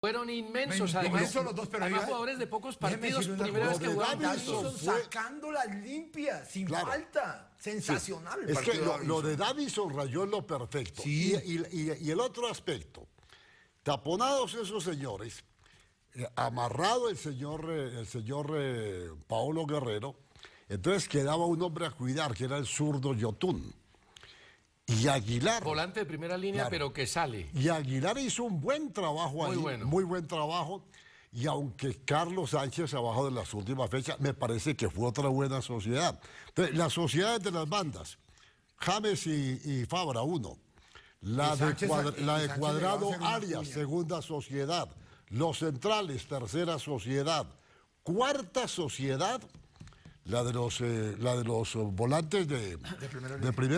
Fueron inmensos, además. los dos, pero jugadores de pocos partidos, primera vez que jugaron Davison sacando las limpias, sin falta. Sensacional. Es que lo, de Davison rayó en lo perfecto. Y, el otro aspecto, taponados esos señores, eh, amarrado el señor, eh, el señor eh, Paolo Guerrero, entonces quedaba un hombre a cuidar, que era el zurdo Yotun. Y Aguilar. Volante de primera línea, pero que sale. Y Aguilar hizo un buen trabajo muy muy buen trabajo. Y aunque Carlos Sánchez bajado de las últimas fechas, me parece que fue otra buena sociedad. las sociedades de las bandas, James y, Fabra, uno. La, de, Cuadrado Arias, segunda sociedad. Los centrales, tercera sociedad. Cuarta sociedad, la de los, eh, la de los eh, volantes de, primera. De primera